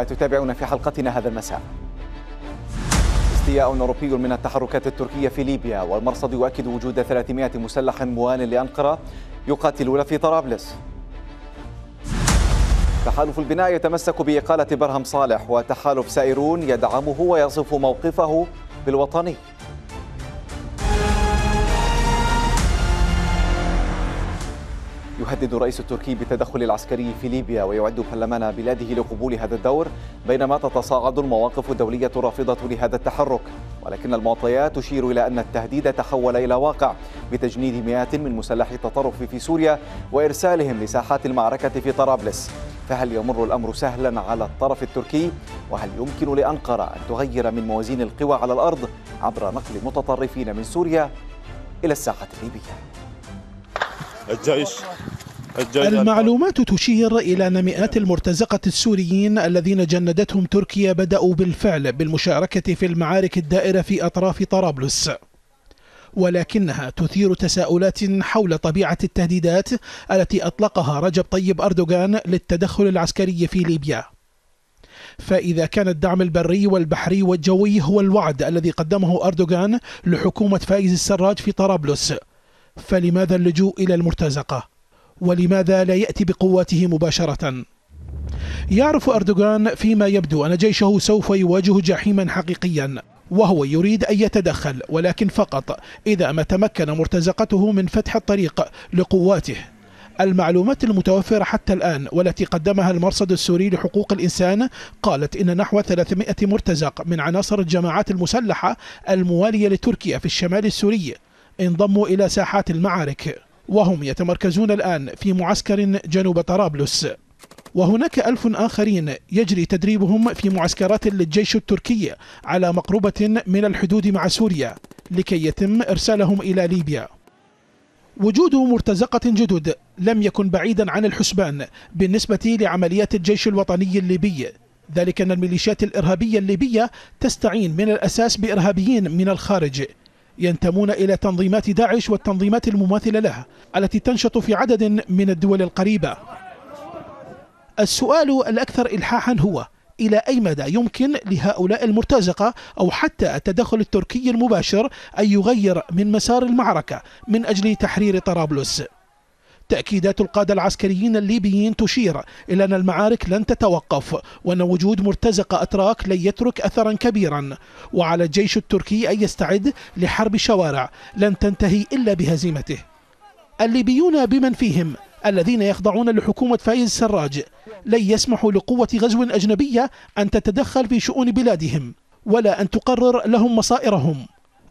وتتابعون في حلقتنا هذا المساء استياء أوروبي من التحركات التركية في ليبيا والمرصد يؤكد وجود 300 مسلح موال لأنقرة يقاتلون في طرابلس تحالف البناء يتمسك بإقالة برهم صالح وتحالف سائرون يدعمه ويصف موقفه بالوطني يهدد الرئيس التركي بالتدخل العسكري في ليبيا ويعد برلمان بلاده لقبول هذا الدور بينما تتصاعد المواقف الدولية الرافضة لهذا التحرك ولكن المعطيات تشير إلى أن التهديد تحول إلى واقع بتجنيد مئات من مسلحي التطرف في سوريا وإرسالهم لساحات المعركة في طرابلس فهل يمر الأمر سهلا على الطرف التركي؟ وهل يمكن لأنقرة أن تغير من موازين القوى على الأرض عبر نقل متطرفين من سوريا إلى الساحة الليبية؟ الجيش المعلومات تشير إلى أن مئات المرتزقة السوريين الذين جندتهم تركيا بدأوا بالفعل بالمشاركة في المعارك الدائرة في أطراف طرابلس ولكنها تثير تساؤلات حول طبيعة التهديدات التي أطلقها رجب طيب أردوغان للتدخل العسكري في ليبيا فإذا كان الدعم البري والبحري والجوي هو الوعد الذي قدمه أردوغان لحكومة فايز السراج في طرابلس فلماذا اللجوء إلى المرتزقة ولماذا لا يأتي بقواته مباشرة يعرف أردوغان فيما يبدو أن جيشه سوف يواجه جحيما حقيقيا وهو يريد أن يتدخل ولكن فقط إذا ما تمكن مرتزقته من فتح الطريق لقواته المعلومات المتوفرة حتى الآن والتي قدمها المرصد السوري لحقوق الإنسان قالت إن نحو 300 مرتزق من عناصر الجماعات المسلحة الموالية لتركيا في الشمال السوري انضموا إلى ساحات المعارك وهم يتمركزون الآن في معسكر جنوب طرابلس وهناك ألف آخرين يجري تدريبهم في معسكرات للجيش التركي على مقربة من الحدود مع سوريا لكي يتم إرسالهم إلى ليبيا وجود مرتزقة جدد لم يكن بعيدا عن الحسبان بالنسبة لعمليات الجيش الوطني الليبي ذلك أن الميليشيات الإرهابية الليبية تستعين من الأساس بإرهابيين من الخارج ينتمون إلى تنظيمات داعش والتنظيمات المماثلة لها التي تنشط في عدد من الدول القريبة السؤال الأكثر إلحاحا هو إلى أي مدى يمكن لهؤلاء المرتزقة أو حتى التدخل التركي المباشر أن يغير من مسار المعركة من أجل تحرير طرابلس تأكيدات القادة العسكريين الليبيين تشير إلى أن المعارك لن تتوقف وأن وجود مرتزقة أتراك لن يترك أثرا كبيرا وعلى الجيش التركي أن يستعد لحرب شوارع لن تنتهي إلا بهزيمته الليبيون بمن فيهم الذين يخضعون لحكومة فايز سراج لن يسمحوا لقوة غزو أجنبية أن تتدخل في شؤون بلادهم ولا أن تقرر لهم مصائرهم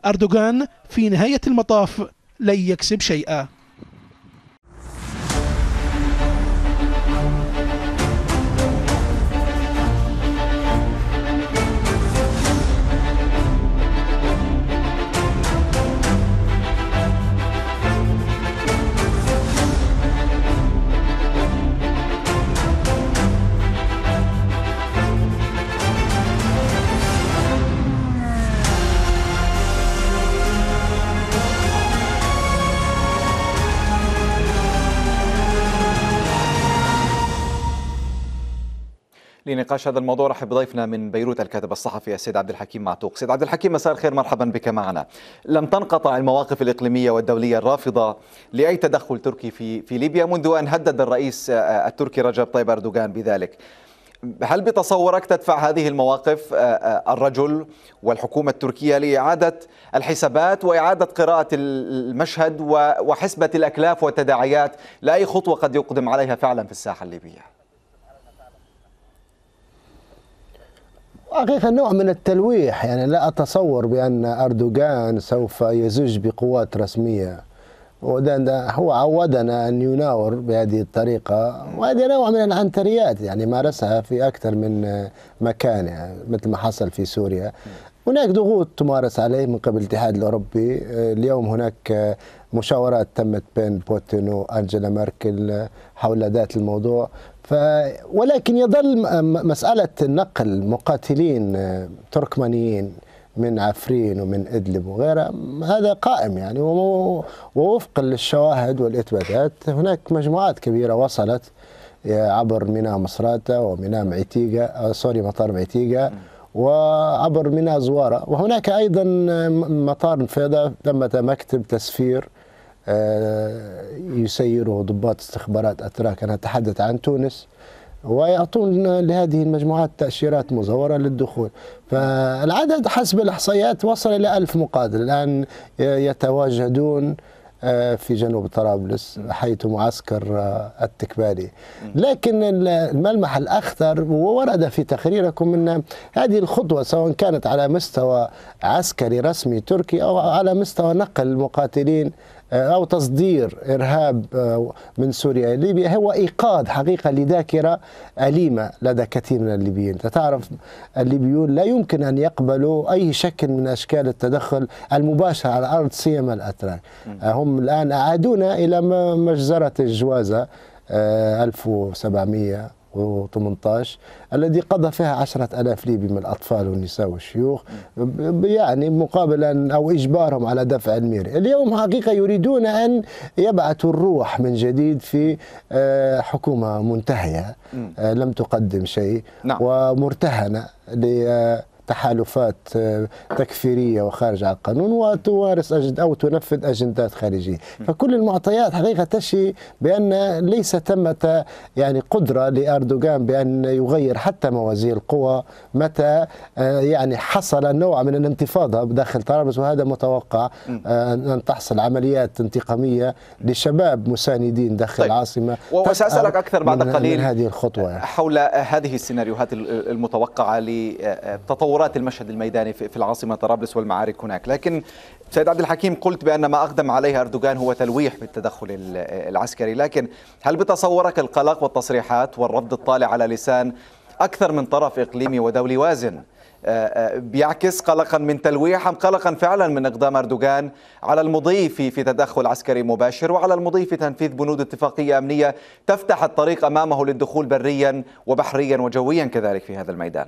أردوغان في نهاية المطاف لن يكسب شيئا لنقاش هذا الموضوع رحب بضيفنا من بيروت الكاتب الصحفي السيد عبد الحكيم معتوق سيد عبد الحكيم مساء الخير مرحبا بك معنا لم تنقطع المواقف الإقليمية والدولية الرافضة لأي تدخل تركي في, في ليبيا منذ أن هدد الرئيس آه، آه، التركي رجب طيب أردوغان بذلك هل بتصورك تدفع هذه المواقف آه، الرجل والحكومة التركية لإعادة الحسابات وإعادة قراءة المشهد وحسبة الأكلاف والتداعيات لأي خطوة قد يقدم عليها فعلا في الساحة الليبية؟ حقيقة نوع من التلويح يعني لا أتصور بأن أردوغان سوف يزج بقوات رسمية هو عودنا أن يناور بهذه الطريقة وهذا نوع من العنتريات يعني مارسها في أكثر من مكان يعني مثل ما حصل في سوريا هناك ضغوط تمارس عليه من قبل الاتحاد الأوروبي اليوم هناك مشاورات تمت بين بوتين وأنجلا ميركل حول ذات الموضوع ف ولكن يظل مسألة نقل مقاتلين آه، تركمانيين من عفرين ومن إدلب وغيرها هذا قائم يعني ووفقا للشواهد والإثباتات هناك مجموعات كبيرة وصلت آه، عبر ميناء مصراتة وميناء معتيقة آه، سوري مطار معتيقة وعبر ميناء زوارة وهناك أيضا مطار فيضة ثمة مكتب تسفير آه، يسيره ضباط استخبارات أتراك أنا أتحدث عن تونس ويعطون لهذه المجموعات تأشيرات مزورة للدخول فالعدد حسب الإحصائيات وصل إلى ألف مقاتل الآن يتواجدون آه، في جنوب طرابلس حيث معسكر آه، التكبالي لكن الملمح الأخطر وورد في تقريركم أن هذه الخطوة سواء كانت على مستوى عسكري رسمي تركي أو على مستوى نقل المقاتلين آه، أو تصدير إرهاب آه، من سوريا ليبيا هو إيقاظ حقيقة لذاكرة أليمة لدى كثير من الليبيين تعرف الليبيون لا يمكن أن يقبلوا أي شكل من أشكال التدخل المباشر على الأرض سيما الأتراك آه، هم الآن أعادونا إلى مجزرة الجوازة 1700 2018 الذي قضى فيها عشرة ألاف ليبي من الأطفال والنساء والشيوخ يعني مقابل أو إجبارهم على دفع المير اليوم حقيقة يريدون أن يبعثوا الروح من جديد في آه، حكومة منتهية آه، لم تقدم شيء نعم. ومرتهنة آه، تحالفات آه، تكفيريه وخارج عن القانون وتمارس او تنفذ اجندات خارجيه، فكل المعطيات حقيقه تشي بان ليس ثمه يعني قدره لاردوغان بان يغير حتى موازين القوى متى آه، يعني حصل نوع من الانتفاضه داخل طرابلس وهذا متوقع آه، ان تحصل عمليات انتقاميه لشباب مساندين داخل طيب. العاصمه وساسالك اكثر بعد قليل من هذه الخطوه يعني. حول هذه السيناريوهات المتوقعه لتطور تطورات المشهد الميداني في العاصمة طرابلس والمعارك هناك لكن سيد عبد الحكيم قلت بأن ما أقدم عليه أردوغان هو تلويح بالتدخل العسكري لكن هل بتصورك القلق والتصريحات والرفض الطالع على لسان أكثر من طرف إقليمي ودولي وازن آه، آه، بيعكس قلقا من تلويح ام قلقا فعلا من اقدام اردوغان على المضي في في تدخل عسكري مباشر وعلى المضي في تنفيذ بنود اتفاقيه امنيه تفتح الطريق امامه للدخول بريا وبحريا وجويا كذلك في هذا الميدان.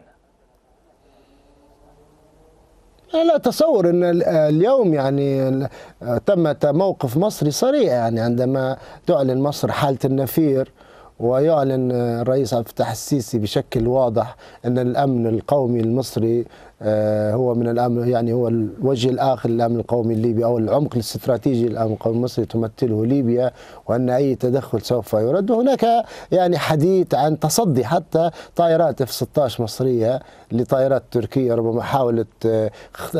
لا اتصور ان اليوم يعني تم موقف مصري صريح يعني عندما تعلن مصر حاله النفير ويعلن الرئيس عبد الفتاح السيسي بشكل واضح ان الامن القومي المصري آه، هو من الامن يعني هو الوجه الاخر للامن القومي الليبي او العمق الاستراتيجي للامن القومي المصري تمثله ليبيا وان اي تدخل سوف يرد وهناك يعني حديث عن تصدي حتى طائرات اف 16 مصريه لطائرات تركيه ربما حاولت آه،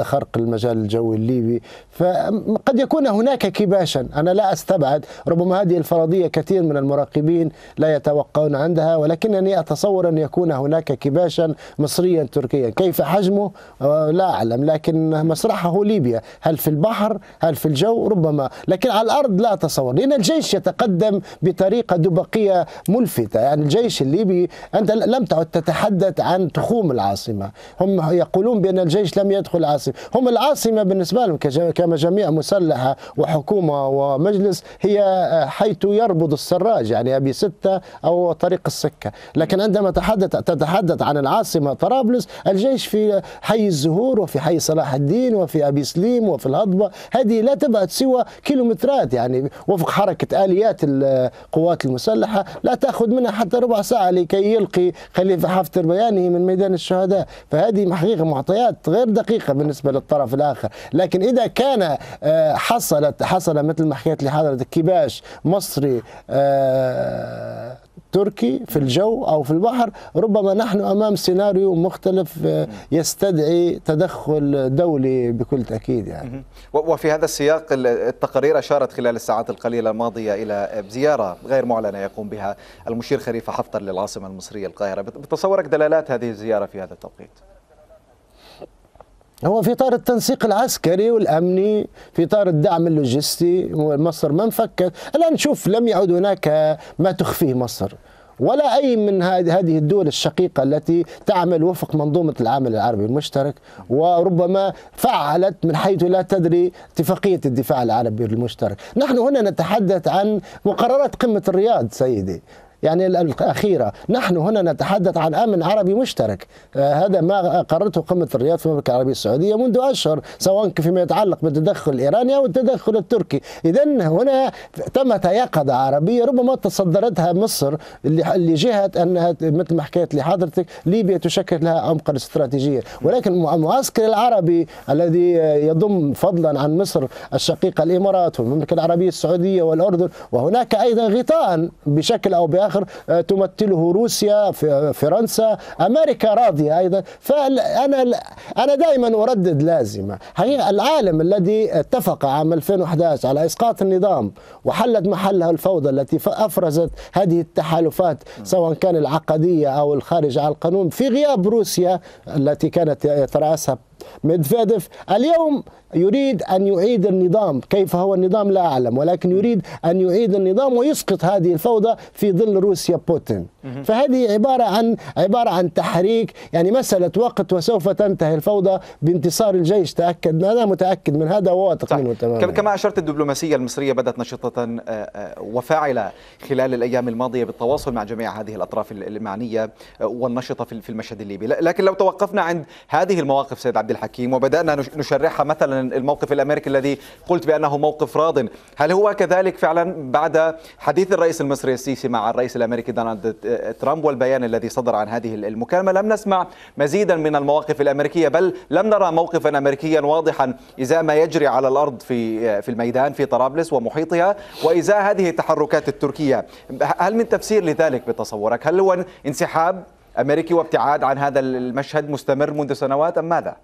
خرق المجال الجوي الليبي فقد يكون هناك كباشا انا لا استبعد ربما هذه الفرضيه كثير من المراقبين لا يتوقعون عندها ولكنني اتصور ان يكون هناك كباشا مصريا تركيا كيف حجمه آه، لا أعلم لكن مسرحه ليبيا هل في البحر هل في الجو ربما لكن على الأرض لا أتصور لأن الجيش يتقدم بطريقة دبقية ملفتة يعني الجيش الليبي أنت لم تعد تتحدث عن تخوم العاصمة هم يقولون بأن الجيش لم يدخل العاصمة هم العاصمة بالنسبة لهم كمجاميع مسلحة وحكومة ومجلس هي آه، حيث يربض السراج يعني أبي ستة أو طريق السكة لكن عندما تحدث تتحدث عن العاصمة طرابلس الجيش في حي الزهور وفي حي صلاح الدين وفي أبي سليم وفي الهضبة هذه لا تبعد سوى كيلومترات يعني وفق حركة آليات القوات المسلحة لا تأخذ منها حتى ربع ساعة لكي يلقي خليفة حفتر بيانه من ميدان الشهداء فهذه حقيقة معطيات غير دقيقة بالنسبة للطرف الآخر لكن إذا كان آه، حصلت حصل مثل ما حكيت لحضرتك كباش مصري آه، تركي في الجو أو في البحر ربما نحن أمام سيناريو مختلف آه، يستدعي تدخل دولي بكل تأكيد يعني وفي هذا السياق التقارير أشارت خلال الساعات القليلة الماضية إلى زيارة غير معلنة يقوم بها المشير خليفة حفتر للعاصمة المصرية القاهرة بتصورك دلالات هذه الزيارة في هذا التوقيت هو في اطار التنسيق العسكري والامني في اطار الدعم اللوجستي مصر ما انفكت الان شوف لم يعد هناك ما تخفيه مصر ولا اي من هذه الدول الشقيقه التي تعمل وفق منظومه العمل العربي المشترك وربما فعلت من حيث لا تدري اتفاقيه الدفاع العربي المشترك، نحن هنا نتحدث عن مقررات قمه الرياض سيدي، يعني الأخيرة نحن هنا نتحدث عن أمن عربي مشترك آه، هذا ما قررته قمة الرياض في المملكة العربية السعودية منذ أشهر سواء فيما يتعلق بالتدخل الإيراني أو التدخل التركي إذا هنا تم يقظة عربية ربما تصدرتها مصر لجهة أنها مثل ما حكيت لحضرتك ليبيا تشكل لها عمقا استراتيجيا ولكن المعسكر العربي الذي يضم فضلا عن مصر الشقيقة الإمارات والمملكة العربية السعودية والأردن وهناك أيضا غطاء بشكل أو بآخر الآخر آه، تمثله روسيا فرنسا أمريكا راضية أيضا فأنا أنا دائما أردد لازمة حقيقة العالم الذي اتفق عام 2011 على إسقاط النظام وحلت محلها الفوضى التي أفرزت هذه التحالفات سواء كان العقدية أو الخارج عن القانون في غياب روسيا التي كانت يترأسها ميدفيدف اليوم يريد أن يعيد النظام كيف هو النظام لا أعلم ولكن يريد أن يعيد النظام ويسقط هذه الفوضى في ظل روسيا بوتين فهذه عبارة عن عبارة عن تحريك يعني مسألة وقت وسوف تنتهي الفوضى بانتصار الجيش تأكد أنا متأكد من هذا وواثق منه تماما كما أشرت الدبلوماسية المصرية بدأت نشطة آه، آه، وفاعلة خلال الأيام الماضية بالتواصل مع جميع هذه الأطراف المعنية آه، والنشطة في المشهد الليبي لكن لو توقفنا عند هذه المواقف سيد عبد الحكيم وبدأنا نشرحها مثلا الموقف الأمريكي الذي قلت بأنه موقف راض هل هو كذلك فعلا بعد حديث الرئيس المصري السيسي مع الرئيس الأمريكي دونالد ترامب والبيان الذي صدر عن هذه المكالمة لم نسمع مزيدا من المواقف الأمريكية بل لم نرى موقفا أمريكيا واضحا إزاء ما يجري على الأرض في في الميدان في طرابلس ومحيطها وإزاء هذه التحركات التركية هل من تفسير لذلك بتصورك هل هو انسحاب امريكي وابتعاد عن هذا المشهد مستمر منذ سنوات ام ماذا؟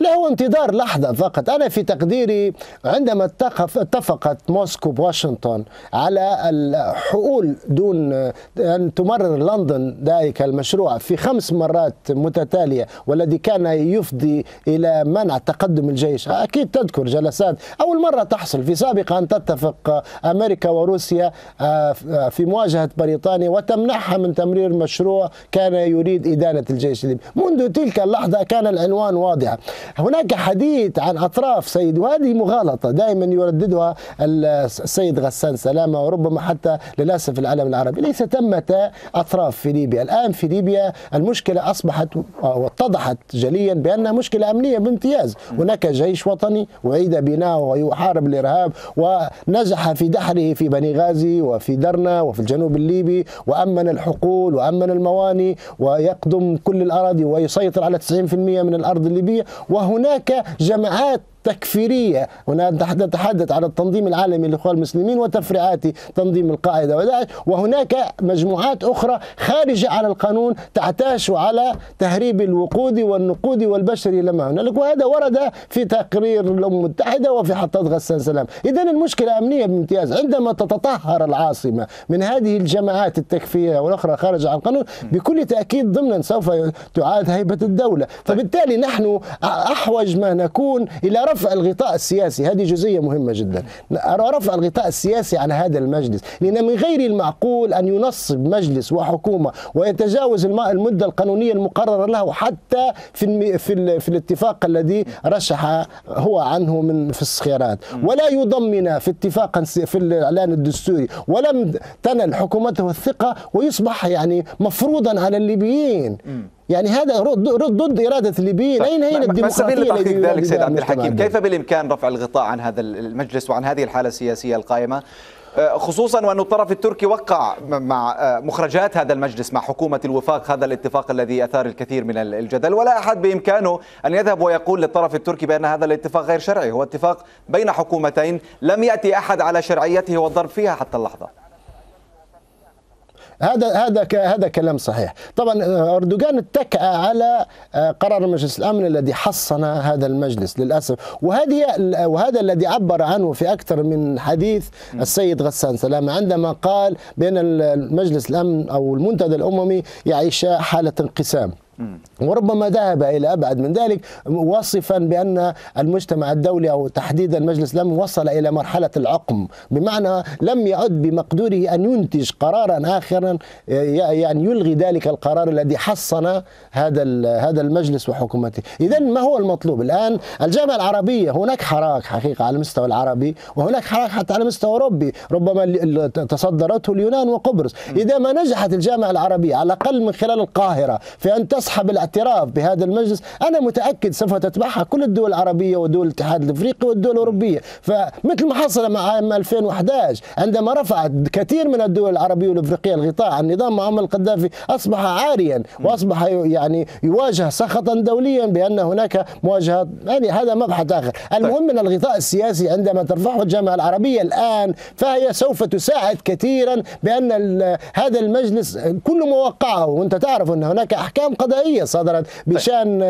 لا هو انتظار لحظة فقط أنا في تقديري عندما اتفقت موسكو بواشنطن على الحقول دون أن تمرر لندن ذلك المشروع في خمس مرات متتالية والذي كان يفضي إلى منع تقدم الجيش أكيد تذكر جلسات أول مرة تحصل في سابق أن تتفق أمريكا وروسيا آه، في مواجهة بريطانيا وتمنعها من تمرير مشروع كان يريد إدانة الجيش الليبي منذ تلك اللحظة كان العنوان واضحا هناك حديث عن أطراف سيد وهذه مغالطة دائما يرددها السيد غسان سلامة وربما حتى للأسف العالم العربي ليس ثمة أطراف في ليبيا الآن في ليبيا المشكلة أصبحت واتضحت جليا بأنها مشكلة أمنية بامتياز هناك جيش وطني أعيد بناءه ويحارب الإرهاب ونجح في دحره في بني غازي وفي درنا وفي الجنوب الليبي وأمن الحقول وأمن المواني ويقدم كل الأراضي ويسيطر على 90% من الأرض الليبية وهناك جماعات تكفيرية هنا نتحدث عن التنظيم العالمي للإخوان المسلمين وتفريعات تنظيم القاعدة وداعش وهناك مجموعات أخرى خارجة على القانون تعتاش على تهريب الوقود والنقود والبشري لما هنالك وهذا ورد في تقرير الأمم المتحدة وفي حطات غسان سلام إذا المشكلة أمنية بامتياز عندما تتطهر العاصمة من هذه الجماعات التكفيرية والأخرى خارجة عن القانون بكل تأكيد ضمنا سوف تعاد هيبة الدولة فبالتالي نحن أحوج ما نكون إلى رفع رفع الغطاء السياسي هذه جزئية مهمة جدا رفع الغطاء السياسي على هذا المجلس لأن من غير المعقول أن ينصب مجلس وحكومة ويتجاوز المدة القانونية المقررة له حتى في, في, في الاتفاق الذي رشح هو عنه من في الصخيرات ولا يضمن في اتفاق في الإعلان الدستوري ولم تنل حكومته الثقة ويصبح يعني مفروضا على الليبيين يعني هذا ضد اراده الليبيين اين اين الديمقراطيه ما تحقيق ذلك سيد عبد الحكيم كيف بالامكان رفع الغطاء عن هذا المجلس وعن هذه الحاله السياسيه القائمه أه، خصوصا وأن الطرف التركي وقع مع أه، مخرجات هذا المجلس مع حكومة الوفاق هذا الاتفاق الذي أثار الكثير من الجدل ولا أحد بإمكانه أن يذهب ويقول للطرف التركي بأن هذا الاتفاق غير شرعي هو اتفاق بين حكومتين لم يأتي أحد على شرعيته والضرب فيها حتى اللحظة هذا هذا هذا كلام صحيح طبعا آه، اردوغان اتكى آه، على آه، قرار مجلس الامن الذي حصن هذا المجلس للاسف وهذه وهذا الذي عبر عنه في اكثر من حديث السيد غسان سلامه عندما قال بان مجلس الامن او المنتدى الاممي يعيش حاله انقسام وربما ذهب الى ابعد من ذلك واصفا بان المجتمع الدولي او تحديدا مجلس لم وصل الى مرحله العقم بمعنى لم يعد بمقدوره ان ينتج قرارا اخرا يعني يلغي ذلك القرار الذي حصن هذا هذا المجلس وحكومته اذا ما هو المطلوب الان الجامعه العربيه هناك حراك حقيقه على المستوى العربي وهناك حراك حتى على مستوى اوروبي ربما تصدرته اليونان وقبرص اذا ما نجحت الجامعه العربيه على الاقل من خلال القاهره في ان تصل أصحب الاعتراف بهذا المجلس أنا متأكد سوف تتبعها كل الدول العربية ودول الاتحاد الأفريقي والدول الأوروبية فمثل ما حصل مع عام 2011 عندما رفعت كثير من الدول العربية والأفريقية الغطاء عن نظام معمر القذافي أصبح عاريا وأصبح يعني يواجه سخطا دوليا بأن هناك مواجهة يعني هذا مبحث آخر طيب. المهم من الغطاء السياسي عندما ترفعه الجامعة العربية الآن فهي سوف تساعد كثيرا بأن هذا المجلس كل ما وقعه وأنت تعرف أن هناك أحكام قضاء مبدئيه صدرت طيب. بشان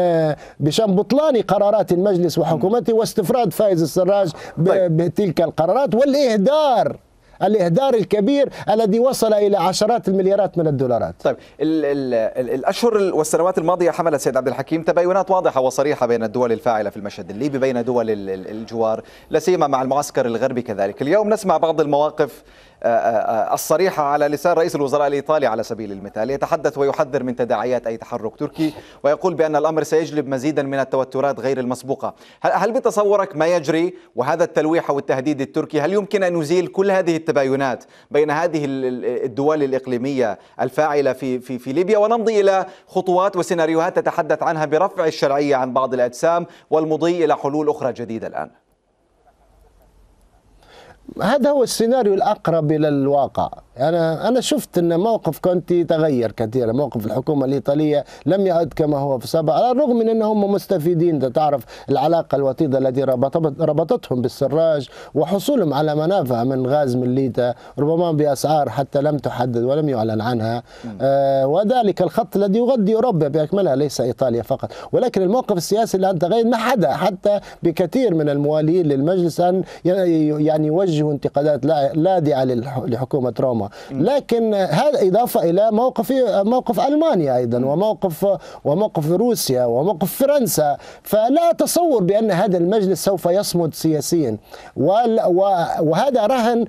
بشان بطلان قرارات المجلس وحكومته واستفراد فايز السراج طيب. بتلك القرارات والاهدار الاهدار الكبير الذي وصل الى عشرات المليارات من الدولارات. طيب الـ الـ الـ الاشهر والسنوات الماضيه حمل السيد عبد الحكيم تباينات واضحه وصريحه بين الدول الفاعله في المشهد الليبي بين دول الجوار لا سيما مع المعسكر الغربي كذلك، اليوم نسمع بعض المواقف آه، آه، آه، الصريحة على لسان رئيس الوزراء الإيطالي على سبيل المثال يتحدث ويحذر من تداعيات أي تحرك تركي ويقول بأن الأمر سيجلب مزيدا من التوترات غير المسبوقة هل بتصورك ما يجري وهذا التلويح أو التهديد التركي هل يمكن أن يزيل كل هذه التباينات بين هذه الدول الإقليمية الفاعلة في, في, في ليبيا ونمضي إلى خطوات وسيناريوهات تتحدث عنها برفع الشرعية عن بعض الأجسام والمضي إلى حلول أخرى جديدة الآن هذا هو السيناريو الأقرب إلى الواقع أنا أنا شفت أن موقف كونتي تغير كثيرا، موقف الحكومة الإيطالية لم يعد كما هو في السابق، على الرغم من أنهم مستفيدين تعرف العلاقة الوطيدة التي ربطتهم بالسراج وحصولهم على منافع من غاز من ليتا ربما بأسعار حتى لم تحدد ولم يعلن عنها آه وذلك الخط الذي يغذي أوروبا بأكملها ليس إيطاليا فقط، ولكن الموقف السياسي الآن تغير ما حدا حتى بكثير من الموالين للمجلس أن يعني يوجهوا انتقادات لاذعة لحكومة روما لكن هذا اضافه الى موقف موقف المانيا ايضا وموقف وموقف روسيا وموقف فرنسا فلا تصور بان هذا المجلس سوف يصمد سياسيا وهذا رهن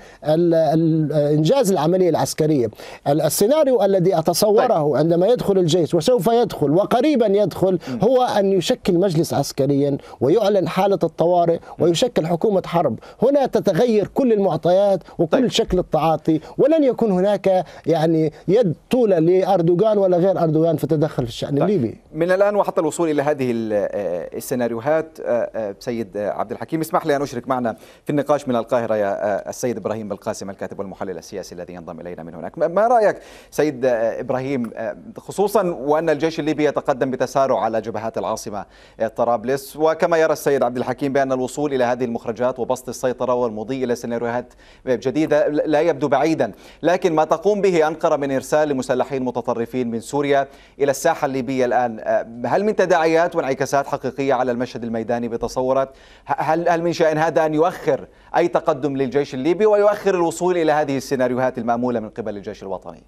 انجاز العمليه العسكريه السيناريو الذي اتصوره طيب. عندما يدخل الجيش وسوف يدخل وقريبا يدخل هو ان يشكل مجلس عسكريا ويعلن حاله الطوارئ ويشكل حكومه حرب هنا تتغير كل المعطيات وكل طيب. شكل التعاطي ولن يكن هناك يعني يد طولة لأردوغان ولا غير أردوغان في التدخل في الشأن طيب. الليبي من الآن وحتى الوصول إلى هذه آه، السيناريوهات آه، آه، سيد عبد الحكيم اسمح لي أن أشرك معنا في النقاش من القاهرة يا السيد إبراهيم بالقاسم الكاتب والمحلل السياسي الذي ينضم إلينا من هناك ما رأيك سيد إبراهيم خصوصا وأن الجيش الليبي يتقدم بتسارع على جبهات العاصمة طرابلس وكما يرى السيد عبد الحكيم بأن الوصول إلى هذه المخرجات وبسط السيطرة والمضي إلى سيناريوهات جديدة لا يبدو بعيدا لكن ما تقوم به أنقرة من إرسال لمسلحين متطرفين من سوريا إلى الساحة الليبية الآن أه، هل من تداعيات وانعكاسات حقيقية على المشهد الميداني بتصورك هل, هل من شأن هذا أن يؤخر أي تقدم للجيش الليبي ويؤخر الوصول إلى هذه السيناريوهات المأمولة من قبل الجيش الوطني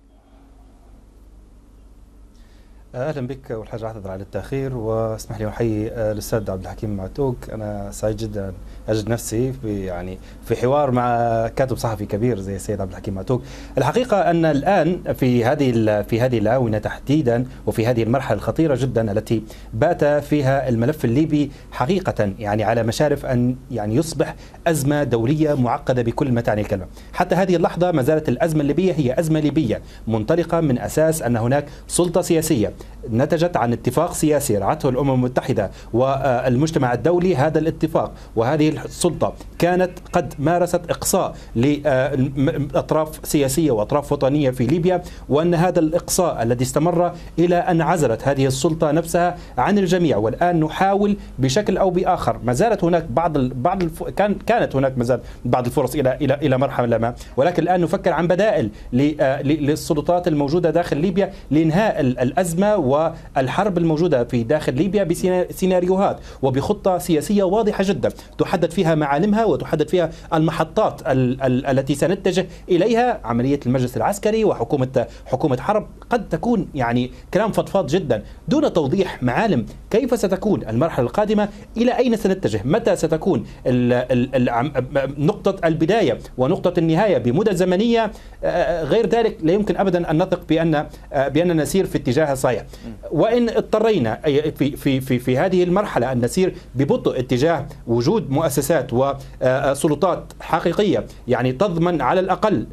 اهلا بك اول حاجه اعتذر على التاخير واسمح لي احيي آه، الاستاذ عبد الحكيم معتوق انا سعيد جدا اجد نفسي في يعني في حوار مع كاتب صحفي كبير زي السيد عبد الحكيم معتوق الحقيقه ان الان في هذه في هذه الاونه تحديدا وفي هذه المرحله الخطيره جدا التي بات فيها الملف الليبي حقيقه يعني على مشارف ان يعني يصبح ازمه دوليه معقده بكل ما تعني الكلمه حتى هذه اللحظه ما زالت الازمه الليبيه هي ازمه ليبيه منطلقه من اساس ان هناك سلطه سياسيه نتجت عن اتفاق سياسي رعته الامم المتحده والمجتمع الدولي هذا الاتفاق وهذه السلطه كانت قد مارست اقصاء لاطراف سياسيه واطراف وطنيه في ليبيا وان هذا الاقصاء الذي استمر الى ان عزلت هذه السلطه نفسها عن الجميع والان نحاول بشكل او باخر ما زالت هناك بعض بعض كان كانت هناك ما زال بعض الفرص الى الى الى مرحله ما ولكن الان نفكر عن بدائل آه، للسلطات الموجوده داخل ليبيا لانهاء الازمه والحرب الموجودة في داخل ليبيا بسيناريوهات وبخطة سياسية واضحة جدا تحدد فيها معالمها وتحدد فيها المحطات ال ال التي سنتجه إليها عملية المجلس العسكري وحكومة حكومة حرب قد تكون يعني كلام فضفاض جدا دون توضيح معالم كيف ستكون المرحلة القادمة إلى أين سنتجه متى ستكون ال ال ال نقطة البداية ونقطة النهاية بمدة زمنية آه، آه، غير ذلك لا يمكن أبدا أن نثق بأن آه، بأننا نسير في اتجاه صحيح الغاية وإن اضطرينا في, في, في, في هذه المرحلة أن نسير ببطء اتجاه وجود مؤسسات وسلطات حقيقية يعني تضمن على الأقل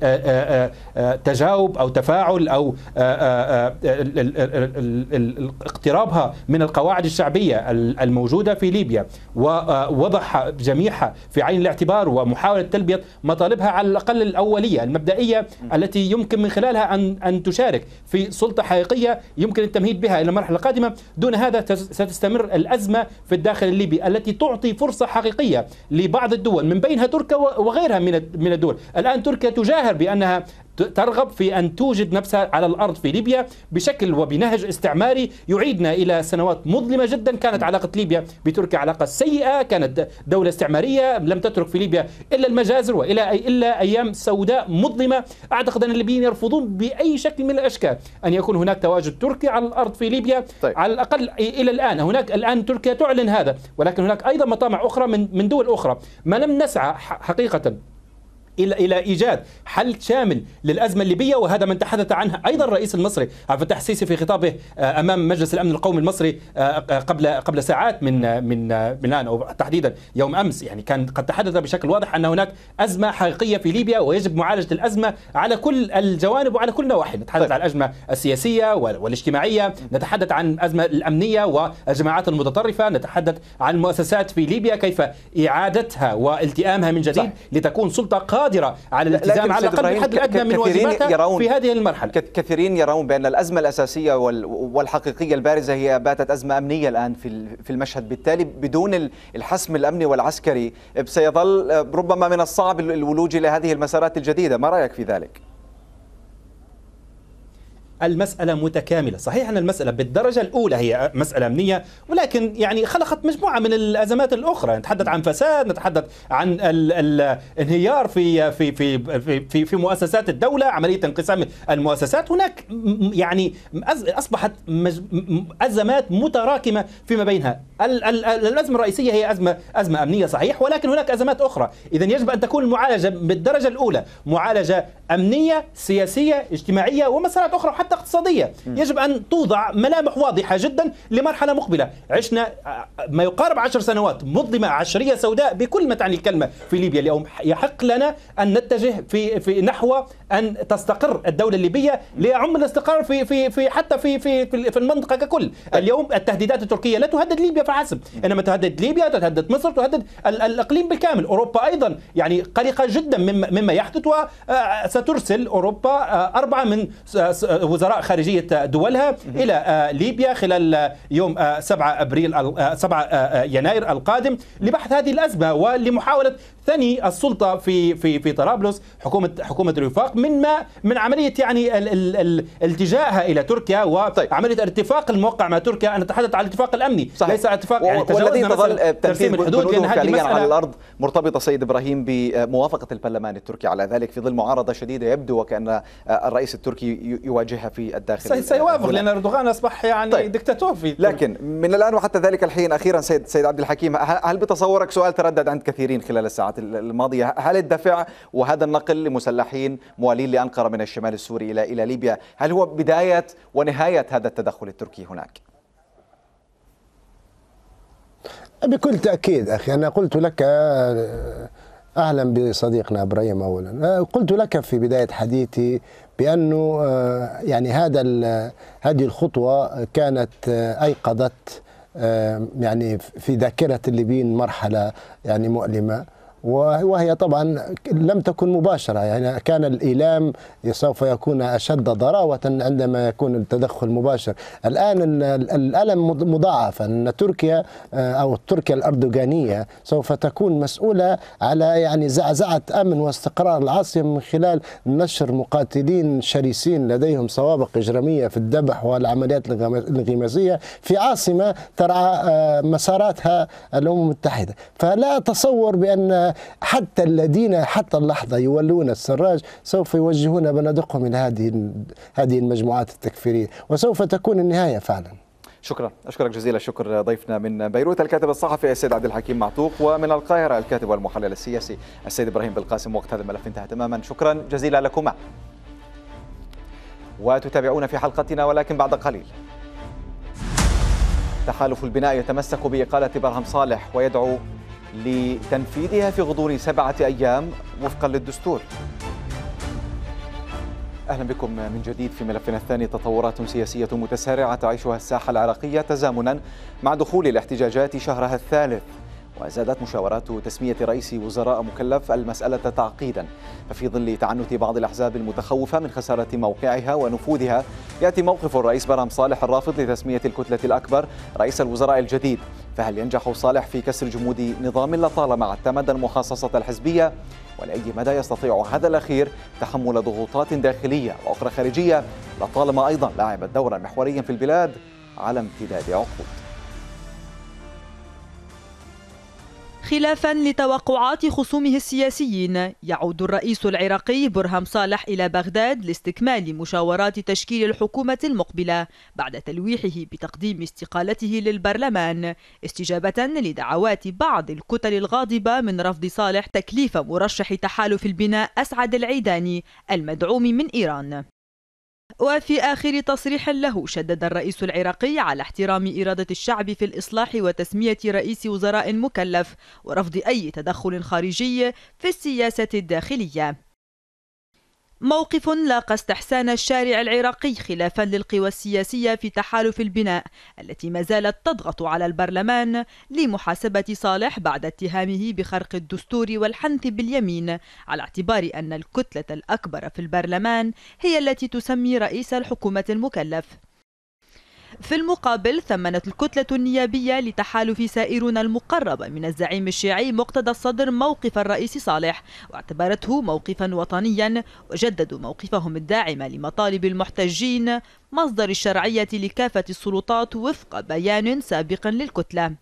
تجاوب أو تفاعل أو اقترابها من القواعد الشعبية الموجودة في ليبيا ووضعها جميعها في عين الاعتبار ومحاولة تلبية مطالبها على الأقل الأولية المبدئية التي يمكن من خلالها ان أن تشارك في سلطة حقيقية يمكن التمهيد بها إلى المرحلة القادمة دون هذا ستستمر الأزمة في الداخل الليبي التي تعطي فرصة حقيقية لبعض الدول من بينها تركيا وغيرها من الدول الآن تركيا تجاهر بأنها ترغب في أن توجد نفسها على الأرض في ليبيا بشكل وبنهج استعماري يعيدنا إلى سنوات مظلمة جدا كانت علاقة ليبيا بتركيا علاقة سيئة كانت دولة استعمارية لم تترك في ليبيا إلا المجازر وإلا إلا أيام سوداء مظلمة أعتقد أن الليبيين يرفضون بأي شكل من الأشكال أن يكون هناك تواجد تركي على الأرض في ليبيا طيب. على الأقل إلى الآن هناك الآن تركيا تعلن هذا ولكن هناك أيضا مطامع أخرى من دول أخرى ما لم نسعى حقيقة إلى إلى إيجاد حل شامل للأزمة الليبية وهذا من تحدث عنه أيضا الرئيس المصري عبد الفتاح السيسي في خطابه آه، أمام مجلس الأمن القومي المصري آه، آه، قبل قبل ساعات من من من الآن أو تحديدا يوم أمس يعني كان قد تحدث بشكل واضح أن هناك أزمة حقيقية في ليبيا ويجب معالجة الأزمة على كل الجوانب وعلى كل نواحي نتحدث طيب. عن الأزمة السياسية والاجتماعية نتحدث عن الأزمة الأمنية والجماعات المتطرفة نتحدث عن المؤسسات في ليبيا كيف إعادتها والتئامها من جديد صح. لتكون سلطة قادمة قادرة على الالتزام على الأقل بحد الأدنى من واجباتها في هذه المرحلة كثيرين يرون بأن الأزمة الأساسية والحقيقية البارزة هي باتت أزمة أمنية الآن في المشهد بالتالي بدون الحسم الأمني والعسكري سيظل ربما من الصعب الولوج إلى هذه المسارات الجديدة ما رأيك في ذلك؟ المسألة متكاملة صحيح أن المسألة بالدرجة الأولى هي مسألة أمنية ولكن يعني خلقت مجموعة من الأزمات الأخرى نتحدث عن فساد نتحدث عن الانهيار في في في في في مؤسسات الدولة عملية انقسام المؤسسات هناك يعني أصبحت أزمات متراكمة فيما بينها الأزمة الرئيسية هي أزمة أزمة أمنية صحيح ولكن هناك أزمات أخرى إذا يجب أن تكون المعالجة بالدرجة الأولى معالجة أمنية سياسية اجتماعية ومسارات أخرى وحتى اقتصادية يجب أن توضع ملامح واضحة جدا لمرحلة مقبلة عشنا آه، ما يقارب عشر سنوات مظلمة عشرية سوداء بكل ما تعني الكلمة في ليبيا اليوم يحق لنا أن نتجه في, في نحو أن تستقر الدولة الليبية ليعم الاستقرار في, في, في حتى في, في, في المنطقة ككل اليوم التهديدات التركية لا تهدد ليبيا فحسب إنما تهدد ليبيا تهدد مصر تهدد الإقليم بالكامل أوروبا أيضا يعني قلقة جدا مما يحدث و آه، سترسل أوروبا آه، أربعة من آه، آه، وزراء خارجية دولها إلى ليبيا خلال يوم 7 أبريل 7 يناير القادم لبحث هذه الأزمة ولمحاولة ثاني السلطه في في في طرابلس حكومه حكومه الوفاق من ما من عمليه يعني ال ال ال التجاهها الى تركيا طيب. وعمليه الاتفاق الموقع مع تركيا انا اتحدث عن الاتفاق الامني صحيح. ليس اتفاق يعني والذي تظل آه، ترسيم الحدود لان هذه مسألة على الارض مرتبطه سيد ابراهيم بموافقه آه، البرلمان التركي على ذلك في ظل معارضه شديده يبدو وكان آه، الرئيس التركي يواجهها في الداخل سيوافق لان اردوغان اصبح يعني طيب. دكتاتور في تركيا. لكن من الان وحتى ذلك الحين اخيرا سيد سيد عبد الحكيم هل بتصورك سؤال تردد عند كثيرين خلال الساعات الساعات الماضية هل الدفع وهذا النقل لمسلحين موالين لأنقرة من الشمال السوري إلى إلى ليبيا هل هو بداية ونهاية هذا التدخل التركي هناك؟ بكل تأكيد أخي أنا قلت لك أهلا بصديقنا إبراهيم أولا آه، قلت لك في بداية حديثي بأنه آه، يعني هذا هذه الخطوة كانت آه، أيقظت يعني في ذاكرة الليبيين مرحلة يعني مؤلمة وهي طبعا لم تكن مباشرة يعني كان الإيلام سوف يكون أشد ضراوة عندما يكون التدخل مباشر الآن الألم مضاعف أن تركيا آه، أو تركيا الأردوغانية سوف تكون مسؤولة على يعني زعزعة أمن واستقرار العاصمة من خلال نشر مقاتلين شرسين لديهم سوابق إجرامية في الذبح والعمليات الانغماسية في عاصمة ترعى آه، مساراتها الأمم المتحدة فلا تصور بأن حتى الذين حتى اللحظة يولون السراج سوف يوجهون بنادقهم إلى هذه هذه المجموعات التكفيرية وسوف تكون النهاية فعلا شكرا أشكرك جزيلا الشكر ضيفنا من بيروت الكاتب الصحفي السيد عبد الحكيم معتوق ومن القاهرة الكاتب والمحلل السياسي السيد إبراهيم بالقاسم وقت هذا الملف انتهى تماما شكرا جزيلا لكما وتتابعون في حلقتنا ولكن بعد قليل تحالف البناء يتمسك بإقالة برهم صالح ويدعو لتنفيذها في غضون سبعة أيام وفقا للدستور أهلا بكم من جديد في ملفنا الثاني تطورات سياسية متسارعة تعيشها الساحة العراقية تزامنا مع دخول الاحتجاجات شهرها الثالث وزادت مشاورات تسمية رئيس وزراء مكلف المسألة تعقيدا ففي ظل تعنت بعض الأحزاب المتخوفة من خسارة موقعها ونفوذها يأتي موقف الرئيس برام صالح الرافض لتسمية الكتلة الأكبر رئيس الوزراء الجديد فهل ينجح صالح في كسر جمود نظام لطالما اعتمد المخصصة الحزبية ولأي مدى يستطيع هذا الأخير تحمل ضغوطات داخلية وأخرى خارجية لطالما أيضا لعبت دورا محوريا في البلاد على امتداد عقود خلافا لتوقعات خصومه السياسيين يعود الرئيس العراقي برهم صالح إلى بغداد لاستكمال مشاورات تشكيل الحكومة المقبلة بعد تلويحه بتقديم استقالته للبرلمان استجابة لدعوات بعض الكتل الغاضبة من رفض صالح تكليف مرشح تحالف البناء أسعد العيداني المدعوم من إيران وفي آخر تصريح له شدد الرئيس العراقي على احترام إرادة الشعب في الإصلاح وتسمية رئيس وزراء مكلف ورفض أي تدخل خارجي في السياسة الداخلية موقف لاقى استحسان الشارع العراقي خلافا للقوى السياسية في تحالف البناء التي ما زالت تضغط على البرلمان لمحاسبة صالح بعد اتهامه بخرق الدستور والحنث باليمين على اعتبار أن الكتلة الأكبر في البرلمان هي التي تسمي رئيس الحكومة المكلف في المقابل ثمنت الكتلة النيابية لتحالف سائرون المقرب من الزعيم الشيعي مقتدى الصدر موقف الرئيس صالح واعتبرته موقفا وطنيا وجددوا موقفهم الداعم لمطالب المحتجين مصدر الشرعية لكافة السلطات وفق بيان سابق للكتلة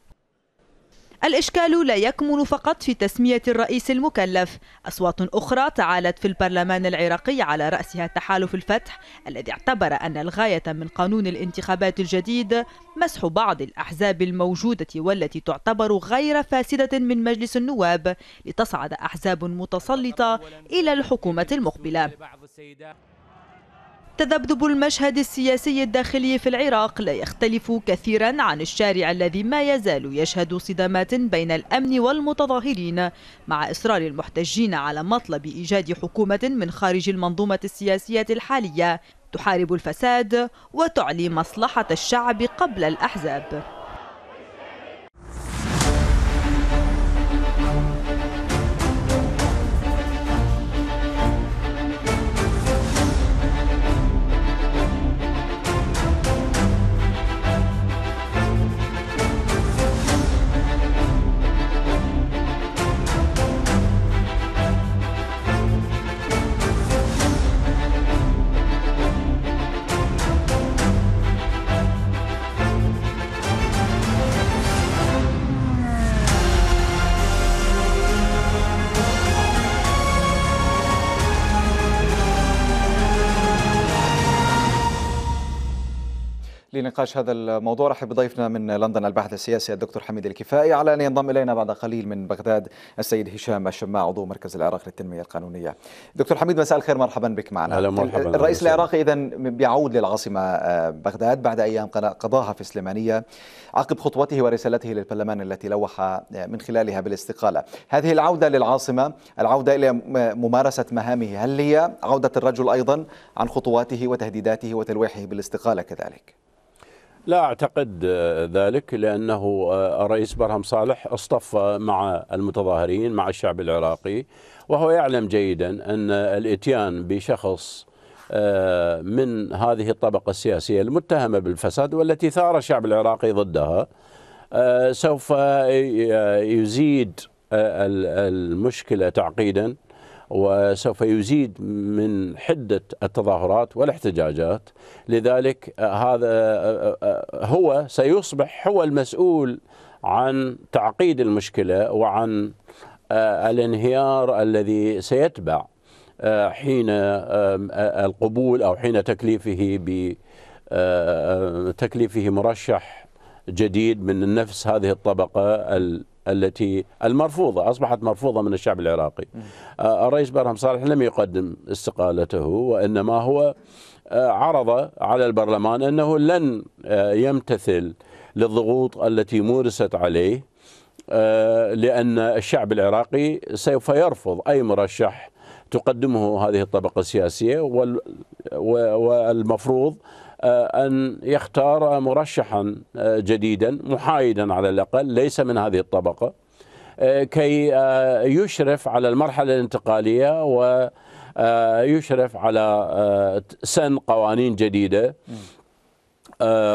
الإشكال لا يكمن فقط في تسمية الرئيس المكلف أصوات أخرى تعالت في البرلمان العراقي على رأسها تحالف الفتح الذي اعتبر أن الغاية من قانون الانتخابات الجديد مسح بعض الأحزاب الموجودة والتي تعتبر غير فاسدة من مجلس النواب لتصعد أحزاب متسلطة إلى الحكومة المقبلة تذبذب المشهد السياسي الداخلي في العراق لا يختلف كثيرا عن الشارع الذي ما يزال يشهد صدامات بين الأمن والمتظاهرين مع إصرار المحتجين على مطلب إيجاد حكومة من خارج المنظومة السياسية الحالية تحارب الفساد وتعلي مصلحة الشعب قبل الأحزاب لنقاش هذا الموضوع رحب بضيفنا من لندن الباحث السياسي الدكتور حميد الكفائي على ان ينضم الينا بعد قليل من بغداد السيد هشام الشماع عضو مركز العراق للتنميه القانونيه. دكتور حميد مساء الخير مرحبا بك معنا. اهلا مرحبا الرئيس العراقي اذا بيعود للعاصمه آه، بغداد بعد ايام قضاها في سليمانيه عقب خطوته ورسالته للبرلمان التي لوح آه، من خلالها بالاستقاله. هذه العوده للعاصمه، العوده الى ممارسه مهامه، هل هي عوده الرجل ايضا عن خطواته وتهديداته وتلويحه بالاستقاله كذلك؟ لا أعتقد آه، ذلك لأنه آه، الرئيس برهم صالح اصطف مع المتظاهرين مع الشعب العراقي وهو يعلم جيدا أن الإتيان بشخص آه، من هذه الطبقة السياسية المتهمة بالفساد والتي ثار الشعب العراقي ضدها سوف يزيد المشكلة تعقيدا وسوف يزيد من حدة التظاهرات والاحتجاجات لذلك آه، هذا آه، آه، هو سيصبح هو المسؤول عن تعقيد المشكلة وعن الانهيار الذي سيتبع حين القبول أو حين تكليفه ب تكليفه مرشح جديد من نفس هذه الطبقة التي المرفوضة أصبحت مرفوضة من الشعب العراقي آه، الرئيس برهم صالح لم يقدم استقالته وإنما هو آه، عرض على البرلمان أنه لن آه، يمتثل للضغوط التي مورست عليه لأن الشعب العراقي سوف يرفض أي مرشح تقدمه هذه الطبقة السياسية والمفروض آه، أن يختار مرشحا آه، جديدا محايدا على الأقل ليس من هذه الطبقة آه، كي يشرف على المرحلة الانتقالية ويشرف على سن قوانين جديدة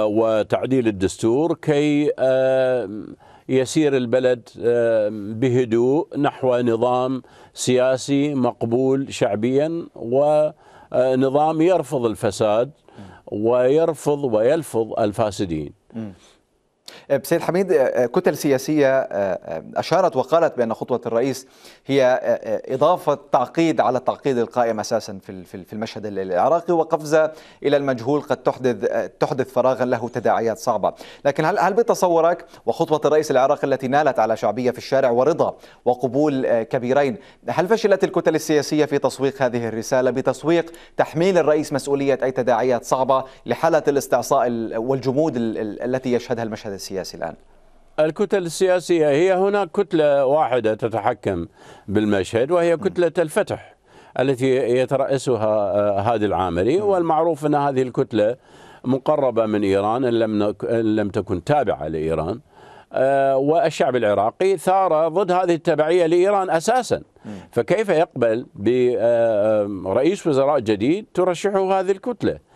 وتعديل الدستور كي يسير البلد بهدوء نحو نظام سياسي مقبول شعبيا ونظام يرفض الفساد ويرفض ويلفظ الفاسدين آه، سيد حميد آه، آه، كتل سياسية أشارت وقالت بأن خطوة الرئيس هي إضافة تعقيد على التعقيد القائم أساسا في المشهد العراقي وقفزة إلى المجهول قد تحدث تحدث فراغا له تداعيات صعبة لكن هل هل بتصورك وخطوة الرئيس العراقي التي نالت على شعبية في الشارع ورضا وقبول كبيرين هل فشلت الكتل السياسية في تسويق هذه الرسالة بتسويق تحميل الرئيس مسؤولية أي تداعيات صعبة لحالة الاستعصاء والجمود التي يشهدها المشهد السياسي الآن؟ الكتل السياسية هي هناك كتلة واحدة تتحكم بالمشهد وهي كتلة الفتح التي يترأسها آه، هادي العامري نعم. والمعروف أن هذه الكتلة مقربة من إيران إن لم, لم تكن تابعة لإيران آه، والشعب العراقي ثار ضد هذه التبعية لإيران أساسا نعم. فكيف يقبل برئيس آه، وزراء جديد ترشحه هذه الكتلة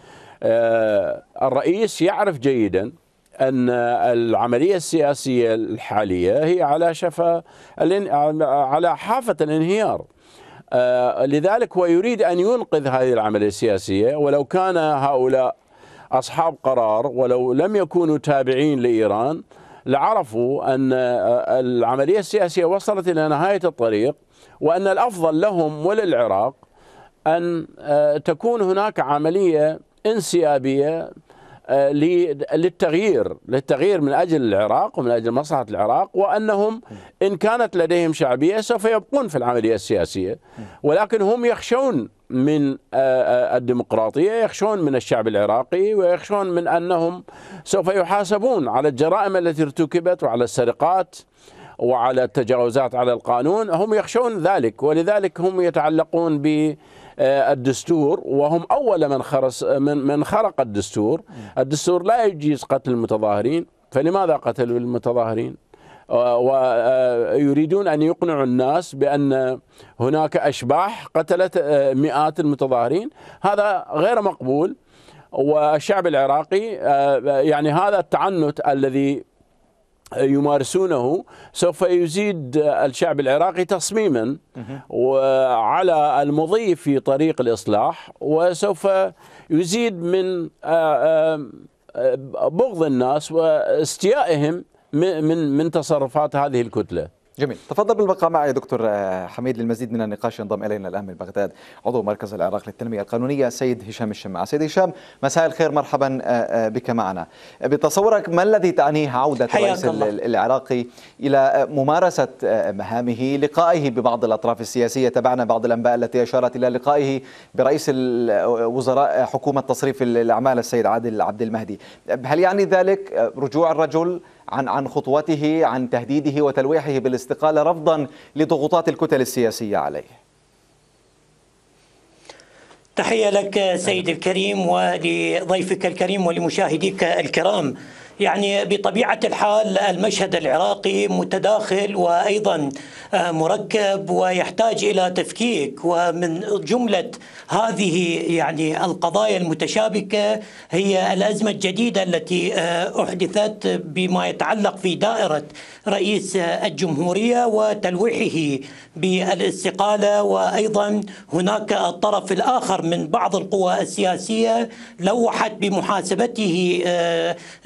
الرئيس يعرف جيدا أن العملية السياسية الحالية هي على شفا على حافة الانهيار آه، لذلك هو يريد أن ينقذ هذه العملية السياسية ولو كان هؤلاء أصحاب قرار ولو لم يكونوا تابعين لإيران لعرفوا أن العملية السياسية وصلت إلى نهاية الطريق وأن الأفضل لهم وللعراق أن آه، تكون هناك عملية انسيابية آه، للتغيير للتغيير من أجل العراق ومن أجل مصلحة العراق وأنهم إن كانت لديهم شعبية سوف يبقون في العملية السياسية ولكن هم يخشون من آه، آه، الديمقراطية يخشون من الشعب العراقي ويخشون من أنهم سوف يحاسبون على الجرائم التي ارتكبت وعلى السرقات وعلى التجاوزات على القانون هم يخشون ذلك ولذلك هم يتعلقون ب آه، الدستور وهم أول من خرس من من خرق الدستور الدستور لا يجيز قتل المتظاهرين فلماذا قتلوا المتظاهرين آه، ويريدون آه، أن يقنعوا الناس بأن هناك أشباح قتلت مئات المتظاهرين هذا غير مقبول والشعب العراقي يعني هذا التعنت الذي يمارسونه سوف يزيد الشعب العراقي تصميما على المضي في طريق الاصلاح وسوف يزيد من آه، آه، بغض الناس واستيائهم من تصرفات هذه الكتله جميل تفضل بالبقاء معي دكتور آه، حميد للمزيد من النقاش ينضم الينا الان من بغداد عضو مركز العراق للتنميه القانونيه سيد هشام الشماع سيد هشام مساء الخير مرحبا آه، آه، بك معنا بتصورك ما الذي تعنيه عوده الرئيس العراقي الى ممارسه مهامه لقائه ببعض الاطراف السياسيه تبعنا بعض الانباء التي اشارت الى لقائه برئيس وزراء حكومه تصريف الاعمال السيد عادل عبد المهدي هل يعني ذلك رجوع الرجل عن عن خطوته عن تهديده وتلويحه بالاستقاله رفضا لضغوطات الكتل السياسيه عليه تحية لك سيد الكريم ولضيفك الكريم ولمشاهديك الكرام يعني بطبيعة الحال المشهد العراقي متداخل وأيضا آه، مركب ويحتاج إلى تفكيك ومن جملة هذه يعني القضايا المتشابكة هي الأزمة الجديدة التي آه، أحدثت بما يتعلق في دائرة رئيس آه، الجمهورية وتلويحه بالاستقالة وأيضا هناك الطرف الآخر من بعض القوى السياسية لوحت بمحاسبته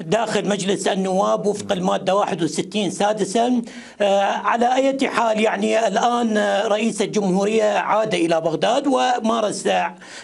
داخل مجلس النواب وفق الماده 61 سادسا آه، على اي حال يعني الان رئيس الجمهوريه عاد الى بغداد ومارس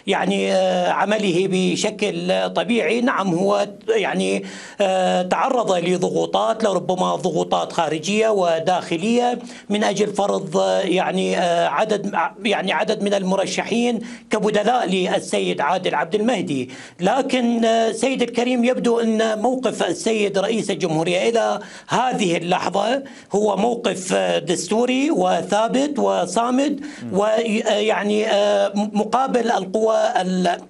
يعني آه، عمله بشكل طبيعي نعم هو يعني آه، تعرض لضغوطات لربما ضغوطات خارجيه وداخليه من اجل فرض يعني عدد يعني عدد من المرشحين كبدلاء للسيد عادل عبد المهدي لكن سيد الكريم يبدو ان موقف السيد رئيس الجمهورية إلى هذه اللحظة هو موقف دستوري وثابت وصامد ويعني آه، مقابل القوى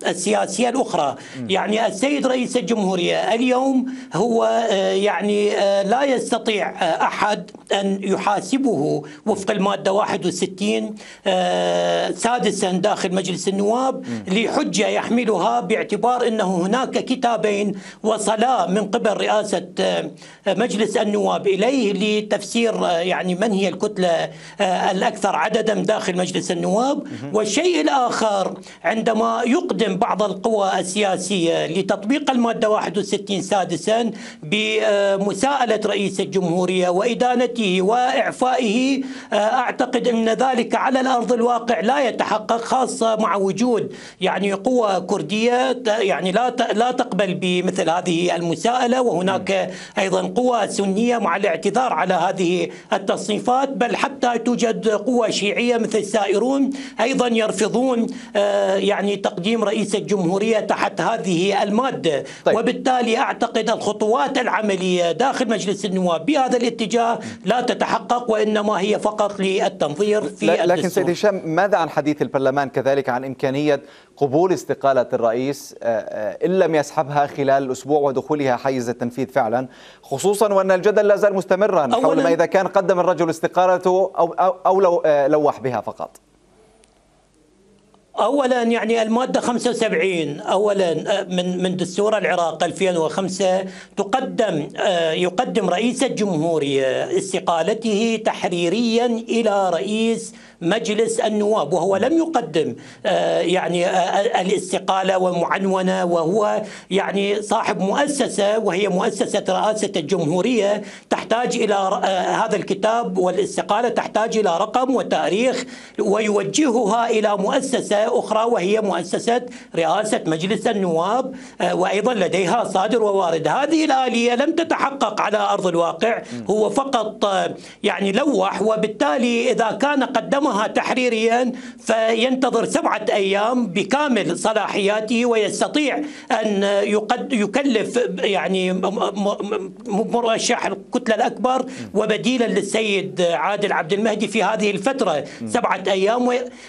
السياسية الأخرى يعني السيد رئيس الجمهورية اليوم هو آه، يعني آه، لا يستطيع أحد أن يحاسبه وفق المادة 61 سادسا داخل مجلس النواب لحجة يحملها باعتبار أنه هناك كتابين وصلا من قبل رئاسة آه، مجلس النواب إليه لتفسير آه، يعني من هي الكتلة آه، الأكثر عددا داخل مجلس النواب والشيء الآخر عندما يقدم بعض القوى السياسية لتطبيق المادة 61 سادسا بمساءلة رئيس الجمهورية وإدانته وإعفائه أعتقد أن ذلك على الأرض الواقع لا يتحقق خاصة مع وجود يعني قوى كردية يعني لا لا تقبل بمثل هذه المساءلة وهناك أيضا قوى سنية مع الاعتذار على هذه التصنيفات بل حتى توجد قوى شيعية مثل السائرون أيضا يرفضون آه، يعني تقديم رئيس الجمهورية تحت هذه المادة طيب. وبالتالي أعتقد الخطوات العملية داخل مجلس النواب بهذا الاتجاه لا تتحقق وإنما هي فقط للتنظير في لكن سيد هشام ماذا عن حديث البرلمان كذلك عن إمكانية قبول استقالة الرئيس آه، آه، إن لم يسحبها خلال الأسبوع ودخولها حيز التنفيذ فعلا خصوصا وأن الجدل لا زال مستمرا حول ما إذا كان قدم الرجل استقالته أو, أو, أو لو آه، لوح بها فقط اولا يعني الماده 75 اولا من من دستور العراق 2005 تقدم يقدم رئيس الجمهوريه استقالته تحريريا الى رئيس مجلس النواب وهو لم يقدم آه، يعني آه، آه، الاستقالة ومعنونة وهو يعني صاحب مؤسسة وهي مؤسسة رئاسة الجمهورية تحتاج إلى هذا الكتاب والاستقالة تحتاج إلى رقم وتاريخ ويوجهها إلى مؤسسة أخرى وهي مؤسسة رئاسة مجلس النواب وأيضا لديها صادر ووارد هذه الآلية لم تتحقق على أرض الواقع هو فقط يعني لوح وبالتالي إذا كان قدمها سماها تحريريا فينتظر سبعة أيام بكامل صلاحياته ويستطيع أن يقد يكلف يعني مرشح الكتلة الأكبر وبديلا للسيد عادل عبد المهدي في هذه الفترة سبعة أيام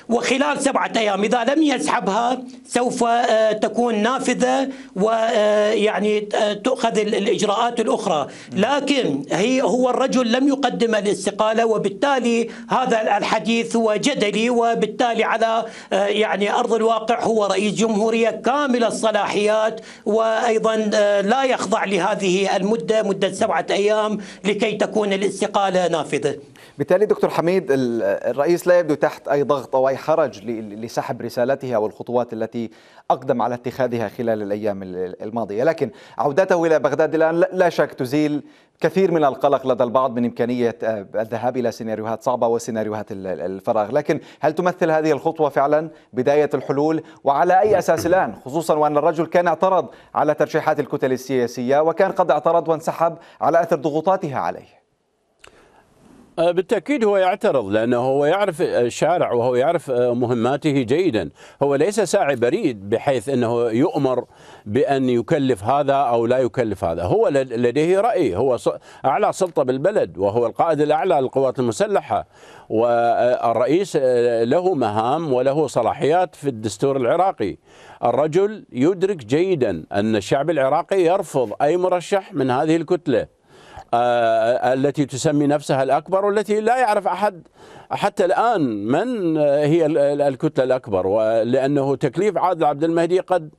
وخلال سبعة أيام إذا لم يسحبها سوف آه، تكون نافذة ويعني آه، آه، تؤخذ الإجراءات الأخرى لكن هي هو الرجل لم يقدم الاستقالة وبالتالي هذا الحديث حديث وجدلي وبالتالي على آه، يعني أرض الواقع هو رئيس جمهورية كامل الصلاحيات وأيضا آه، لا يخضع لهذه المدة مدة سبعة أيام لكي تكون الاستقالة نافذة بالتالي دكتور حميد الرئيس لا يبدو تحت أي ضغط أو أي حرج لسحب رسالته أو الخطوات التي أقدم على اتخاذها خلال الأيام الماضية لكن عودته إلى بغداد الآن لا شك تزيل كثير من القلق لدى البعض من إمكانية آه، الذهاب إلى سيناريوهات صعبة وسيناريوهات الفراغ لكن هل تمثل هذه الخطوة فعلا بداية الحلول وعلى أي أساس الآن خصوصا وأن الرجل كان اعترض على ترشيحات الكتل السياسية وكان قد اعترض وانسحب على أثر ضغوطاتها عليه آه، بالتأكيد هو يعترض لأنه هو يعرف الشارع آه، وهو يعرف آه، مهماته جيدا هو ليس ساعي بريد بحيث أنه يؤمر بأن يكلف هذا أو لا يكلف هذا هو لديه رأي هو أعلى سلطة بالبلد وهو القائد الأعلى للقوات المسلحة والرئيس له مهام وله صلاحيات في الدستور العراقي الرجل يدرك جيدا أن الشعب العراقي يرفض أي مرشح من هذه الكتلة آه، التي تسمي نفسها الأكبر والتي لا يعرف أحد حتى الآن من آه، هي الكتلة الأكبر لأنه تكليف عادل عبد المهدي قد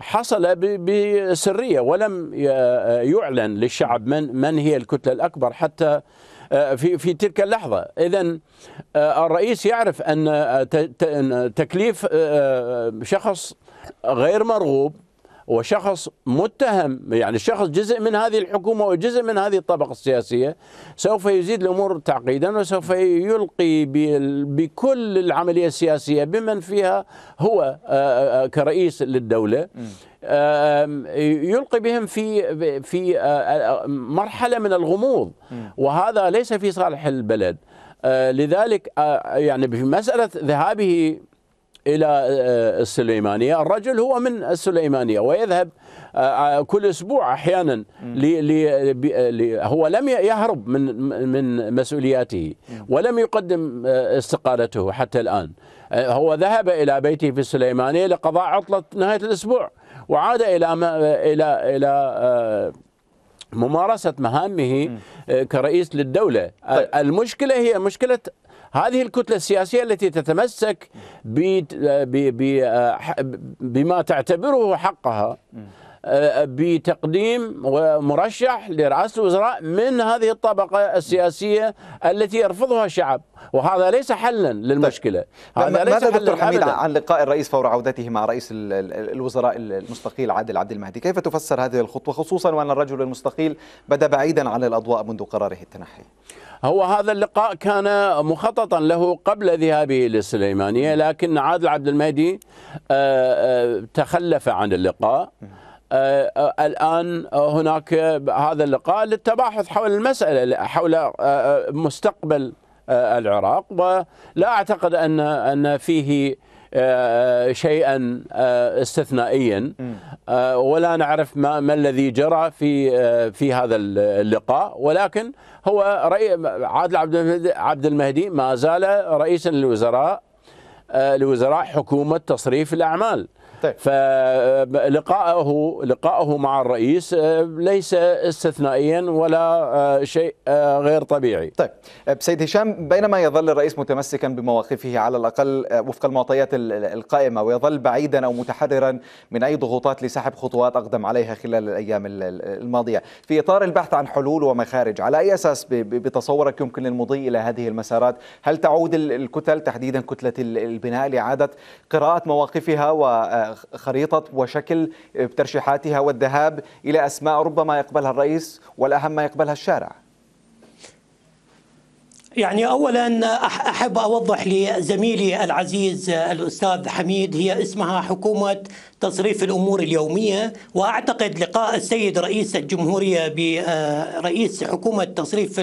حصل بسرية ولم آه، يعلن للشعب من من هي الكتلة الأكبر حتى في في تلك اللحظة إذا الرئيس يعرف أن تكليف شخص غير مرغوب وشخص متهم يعني شخص جزء من هذه الحكومة وجزء من هذه الطبقة السياسية سوف يزيد الأمور تعقيدا وسوف يلقي بكل العملية السياسية بمن فيها هو آه، آه، كرئيس للدولة يلقي بهم في في آه، مرحلة من الغموض وهذا ليس في صالح البلد لذلك يعني في مسألة ذهابه إلى آه، آه، السليمانية الرجل هو من السليمانية ويذهب آه، كل أسبوع أحيانا هو لم يهرب من من مسؤولياته ولم يقدم استقالته حتى الآن هو ذهب إلى بيته في السليمانية لقضاء عطلة نهاية الأسبوع وعاد إلى إلى إلى ممارسة مهامه كرئيس للدولة طيب. المشكلة هي مشكلة هذه الكتلة السياسية التي تتمسك بما تعتبره حقها بتقديم مرشح لرئاسة الوزراء من هذه الطبقة السياسية التي يرفضها الشعب وهذا ليس حلا طيب. للمشكلة طيب. هذا ليس ماذا دكتور حميد عن لقاء الرئيس فور عودته مع رئيس الوزراء المستقيل عادل عبد المهدي كيف تفسر هذه الخطوة خصوصا وأن الرجل المستقيل بدا بعيدا عن الأضواء منذ قراره التنحي هو هذا اللقاء كان مخططا له قبل ذهابه للسليمانية لكن عادل عبد المهدي آه، آه، تخلف عن اللقاء آه، آه، الآن هناك هذا اللقاء للتباحث حول المسألة حول آه، مستقبل العراق ولا أعتقد أن أن فيه شيئا استثنائيا ولا نعرف ما, ما الذي جرى في في هذا اللقاء ولكن هو عادل عبد المهدي ما زال رئيسا للوزراء لوزراء حكومه تصريف الاعمال طيب. فلقائه لقائه مع الرئيس آه، ليس استثنائيا ولا آه، شيء آه، غير طبيعي طيب سيد هشام بينما يظل الرئيس متمسكا بمواقفه على الأقل وفق المعطيات القائمة ويظل بعيدا أو متحررا من أي ضغوطات لسحب خطوات أقدم عليها خلال الأيام الماضية في إطار البحث عن حلول ومخارج على أي أساس بتصورك يمكن المضي إلى هذه المسارات هل تعود الكتل تحديدا كتلة البناء لإعادة قراءة مواقفها و خريطة وشكل ترشيحاتها والذهاب إلى أسماء ربما يقبلها الرئيس والأهم ما يقبلها الشارع يعني اولا احب اوضح لزميلي العزيز الاستاذ حميد هي اسمها حكومه تصريف الامور اليوميه واعتقد لقاء السيد رئيس الجمهوريه برئيس آه، حكومه تصريف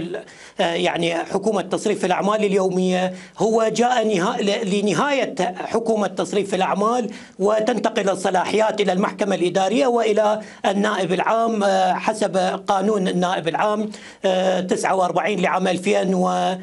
آه، يعني حكومه تصريف الاعمال اليوميه هو جاء لنهايه حكومه تصريف الاعمال وتنتقل الصلاحيات الى المحكمه الاداريه والى النائب العام آه، حسب قانون النائب العام 49 لعام 2000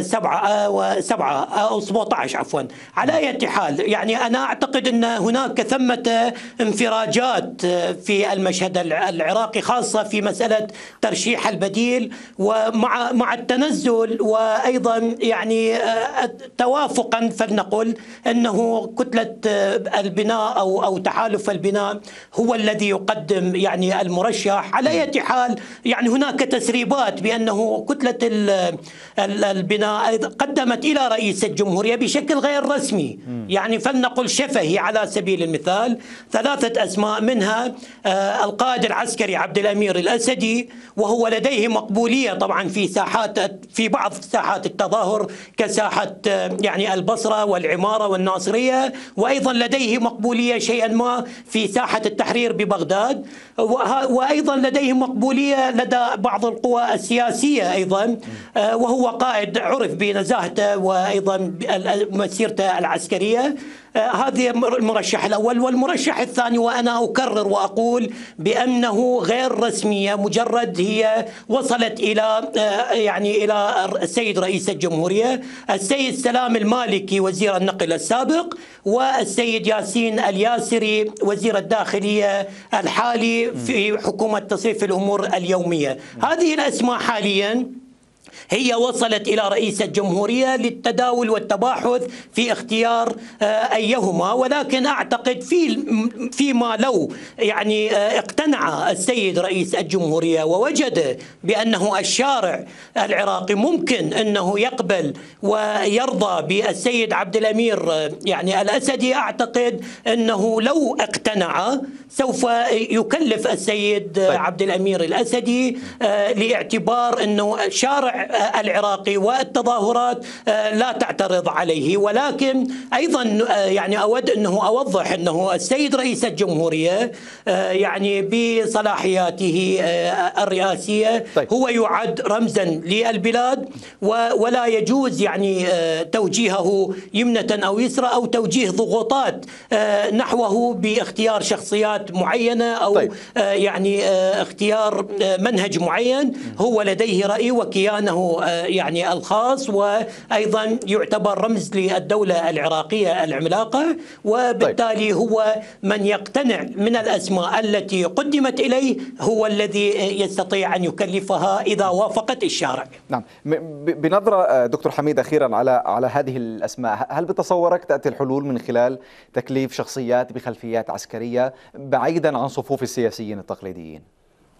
سبعة آه، آه، وسبعة أو آه، 17 عفوا على أي حال يعني أنا أعتقد أن هناك ثمة انفراجات في المشهد العراقي خاصة في مسألة ترشيح البديل ومع مع التنزل وأيضا يعني توافقا فلنقل أنه كتلة البناء أو أو تحالف البناء هو الذي يقدم يعني المرشح على أي حال يعني هناك تسريبات بأنه كتلة البناء قدمت إلى رئيس الجمهورية بشكل غير رسمي يعني فلنقل شفهي على سبيل المثال ثلاثة أسماء منها آه، القائد العسكري عبد الأمير الأسدي وهو لديه مقبولية طبعا في ساحات في بعض ساحات التظاهر كساحة آه، يعني البصرة والعمارة والناصرية وأيضا لديه مقبولية شيئا ما في ساحة التحرير ببغداد وأيضا لديه مقبولية لدى بعض القوى السياسية أيضا آه، وهو قائد عرف بنزاهته وأيضا مسيرته العسكرية آه، هذه المرشح الأول والمرشح الثاني وأنا أكرر وأقول بأنه غير رسمية مجرد هي وصلت إلى آه، يعني إلى السيد رئيس الجمهورية السيد سلام المالكي وزير النقل السابق والسيد ياسين الياسري وزير الداخلية الحالي في حكومة تصريف الأمور اليومية هذه الأسماء حالياً هي وصلت إلى رئيس الجمهورية للتداول والتباحث في اختيار آه، أيهما ولكن أعتقد في فيما لو يعني آه، اقتنع السيد رئيس الجمهورية ووجد بأنه الشارع العراقي ممكن أنه يقبل ويرضى بالسيد عبد الأمير آه، يعني الأسدي أعتقد أنه لو اقتنع سوف يكلف السيد طيب. عبد الأمير الأسدي لاعتبار أنه شارع العراقي والتظاهرات آه، لا تعترض عليه ولكن ايضا آه، يعني اود انه اوضح انه السيد رئيس الجمهوريه آه، يعني بصلاحياته الرئاسيه طيب. هو يعد رمزا للبلاد ولا يجوز يعني توجيهه يمنه او يسرى او توجيه ضغوطات نحوه باختيار شخصيات معينه او طيب. يعني اختيار منهج معين هو لديه راي وكيانه آه، يعني الخاص وايضا يعتبر رمز للدوله العراقيه العملاقه وبالتالي طيب. هو من يقتنع من الاسماء التي قدمت اليه هو الذي يستطيع ان يكلفها اذا وافقت الشارع. نعم بنظره آه، دكتور حميد اخيرا على على هذه الاسماء هل بتصورك تاتي الحلول من خلال تكليف شخصيات بخلفيات عسكريه بعيدا عن صفوف السياسيين التقليديين؟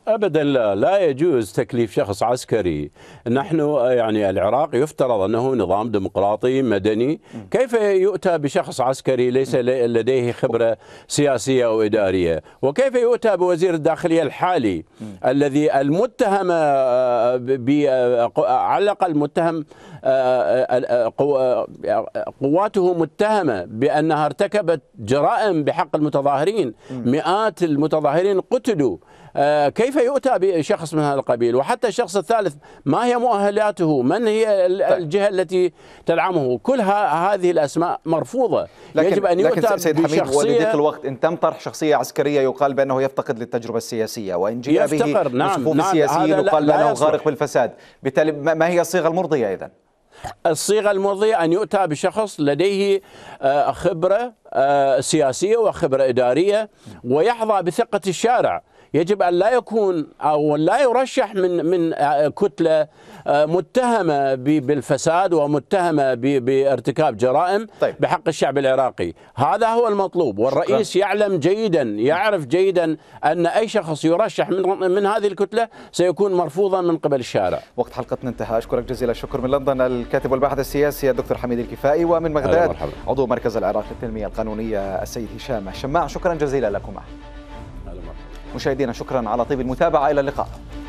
ابدا لا لا يجوز تكليف شخص عسكري نحن آه، يعني العراق يفترض انه نظام ديمقراطي مدني كيف يؤتى بشخص عسكري ليس لديه خبره سياسيه او اداريه وكيف يؤتى بوزير الداخليه الحالي الذي المتهم آه، الاقل المتهم آه، قواته متهمه بانها ارتكبت جرائم بحق المتظاهرين مئات المتظاهرين قتلوا آه، كيف يؤتى بشخص من هذا القبيل وحتى الشخص الثالث ما هي مؤهلاته من هي طيب. الجهة التي تدعمه كل هذه الأسماء مرفوضة لكن يجب أن يؤتى لكن سيد حميد ولديك الوقت إن تم طرح شخصية عسكرية يقال بأنه يفتقد للتجربة السياسية وإن جاء به نعم صفوف نعم يقال لا, لا غارق بالفساد بالتالي ما هي الصيغة المرضية إذن؟ الصيغة المرضية أن يؤتى بشخص لديه آه، خبرة آه، سياسية وخبرة إدارية ويحظى بثقة الشارع يجب ان لا يكون او لا يرشح من من آه، كتله آه، متهمه بالفساد ومتهمه بارتكاب جرائم طيب. بحق الشعب العراقي، هذا هو المطلوب والرئيس شكرا. يعلم جيدا يعرف جيدا ان اي شخص يرشح من من هذه الكتله سيكون مرفوضا من قبل الشارع. وقت حلقتنا انتهى، اشكرك جزيل الشكر من لندن الكاتب والباحث السياسي الدكتور حميد الكفائي ومن بغداد عضو مركز العراق للتنميه القانونيه السيد هشام الشماع، شكرا جزيلا لكما. مشاهدينا شكرا على طيب المتابعة إلى اللقاء